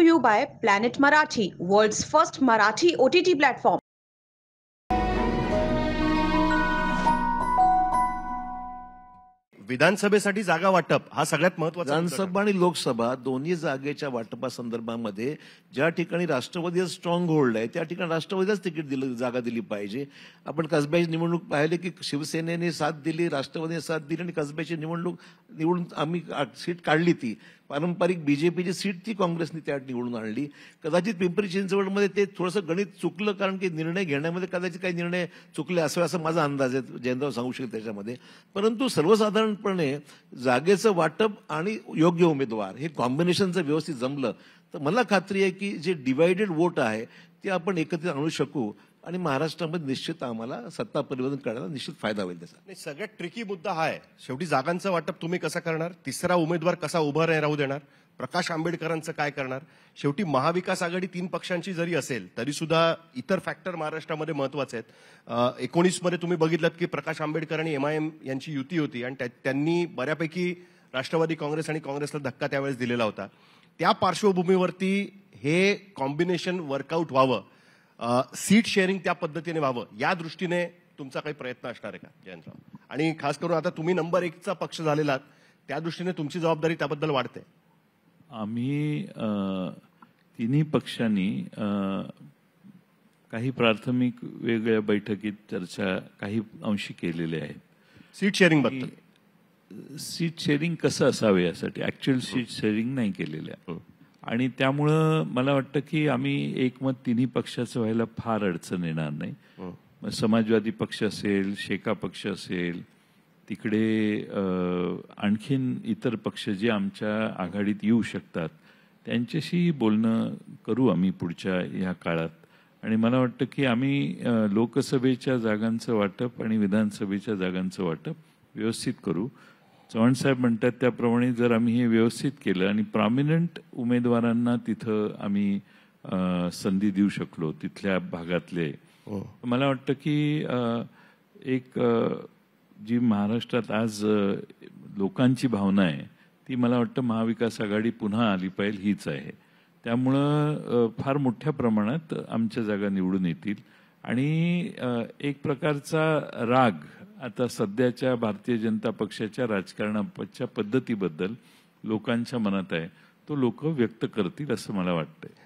You by planet Marathi Planet first Marathi O T T platform विधानसभेसाठी जागा वाटप हा सगळ्यात महत्वाचा विधानसभा आणि लोकसभा दोन्ही जागेच्या वाटपासंदर्भामध्ये ज्या ठिकाणी राष्ट्रवादी स्ट्रॉंग होल्ड आहे त्या ठिकाणी राष्ट्रवादीलाच तिकीट दिलं जागा दिली पाहिजे आपण कसब्याची निवडणूक पाहिली की शिवसेनेने साथ दिली राष्ट्रवादीने साथ दिली आणि कसब्याची निवडणूक निवडून आम्ही सीट काढली ती पारंपरिक बीजेपीची सीट ती काँग्रेसने त्या निवडून आणली कदाचित पिंपरी चिंचवडमध्ये ते थोडंसं गणित चुकलं कारण की निर्णय घेण्यामध्ये कदाचित काही निर्णय चुकले असावे असा माझा अंदाज आहे जयंतराव सांगू शकेल त्याच्यामध्ये परंतु सर्वसाधारणपणे जागेचं वाटप आणि योग्य उमेदवार हे कॉम्बिनेशनचं व्यवस्थित जमलं तर मला खात्री आहे की जे डिवायडेड वोट आहे ते आपण एकत्रित आणू शकू आणि महाराष्ट्रामध्ये निश्चित आम्हाला सत्ता परिवर्तन करण्याला निश्चित फायदा होईल त्याचा नाही सगळ्यात ट्रिकी मुद्दा हा आहे शेवटी जागांचं वाटप तुम्ही कसा करणार तिसरा उमेदवार कसा उभा राही राहू देणार प्रकाश आंबेडकरांचं काय करणार शेवटी महाविकास आघाडी तीन पक्षांची जरी असेल तरी सुद्धा इतर फॅक्टर महाराष्ट्रामध्ये महत्वाचे आहेत एकोणीसमध्ये तुम्ही बघितलं की प्रकाश आंबेडकर आणि एम आय एम यांची युती होती आणि त्यांनी बऱ्यापैकी राष्ट्रवादी काँग्रेस आणि काँग्रेसला धक्का त्यावेळेस दिलेला होता त्या पार्श्वभूमीवरती हे कॉम्बिनेशन वर्कआउट व्हावं सीट शेअरिंग त्या पद्धतीने व्हावं या दृष्टीने तुमचा काही प्रयत्न असणार आहे का जयंतराव आणि खास करून आता तुम्ही नंबर एकचा पक्ष झालेला त्या दृष्टीने तुमची जबाबदारी त्याबद्दल वाढते आम्ही तिन्ही पक्षांनी काही प्राथमिक वेगळ्या बैठकीत चर्चा काही अंशी केलेली आहे सीट शेअरिंग बद्दल सीट शेअरिंग कसं असावं यासाठी ऍक्च्युअल सीट शेअरिंग नाही केलेल्या आहे हो. आणि त्यामुळं मला वाटतं की आम्ही एकमत तिन्ही पक्षाचं व्हायला फार अडचण येणार नाही समाजवादी पक्ष असेल शेका पक्ष असेल तिकडे आणखीन इतर पक्ष जे आमच्या आघाडीत येऊ शकतात त्यांच्याशी बोलणं करू आम्ही पुढच्या ह्या काळात आणि मला वाटतं की आम्ही लोकसभेच्या जागांचं वाटप आणि विधानसभेच्या जागांचं वाटप व्यवस्थित करू चव्हाण साहेब म्हणतात त्याप्रमाणे जर आम्ही हे व्यवस्थित केलं आणि प्रॉमिनंट उमेदवारांना तिथं आम्ही संधी देऊ शकलो तिथल्या भागातले हो. मला वाटतं की एक जी महाराष्ट्रात आज लोकांची भावना आहे ती मला वाटतं महाविकास आघाडी पुन्हा आली पाहिजे हीच आहे त्यामुळं फार मोठ्या प्रमाणात आमच्या जागा निवडून येतील आणि एक प्रकारचा राग आता सध्याच्या भारतीय जनता पक्षाच्या राजकारणाच्या पद्धतीबद्दल लोकांच्या मनात आहे तो लोक व्यक्त करतील असं मला वाटतंय